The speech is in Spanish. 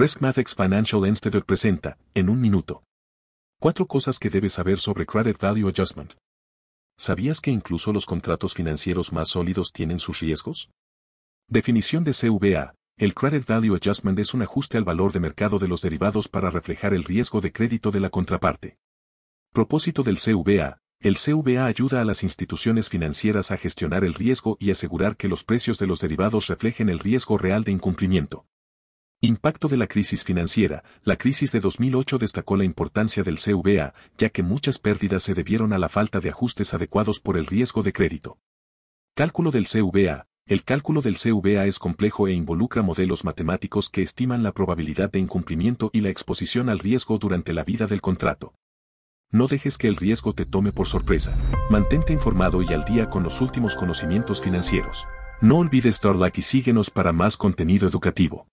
Riskmathx Financial Institute presenta, en un minuto, cuatro cosas que debes saber sobre Credit Value Adjustment. ¿Sabías que incluso los contratos financieros más sólidos tienen sus riesgos? Definición de CVA. El Credit Value Adjustment es un ajuste al valor de mercado de los derivados para reflejar el riesgo de crédito de la contraparte. Propósito del CVA. El CVA ayuda a las instituciones financieras a gestionar el riesgo y asegurar que los precios de los derivados reflejen el riesgo real de incumplimiento. Impacto de la crisis financiera. La crisis de 2008 destacó la importancia del CVA, ya que muchas pérdidas se debieron a la falta de ajustes adecuados por el riesgo de crédito. Cálculo del CVA. El cálculo del CVA es complejo e involucra modelos matemáticos que estiman la probabilidad de incumplimiento y la exposición al riesgo durante la vida del contrato. No dejes que el riesgo te tome por sorpresa. Mantente informado y al día con los últimos conocimientos financieros. No olvides like y síguenos para más contenido educativo.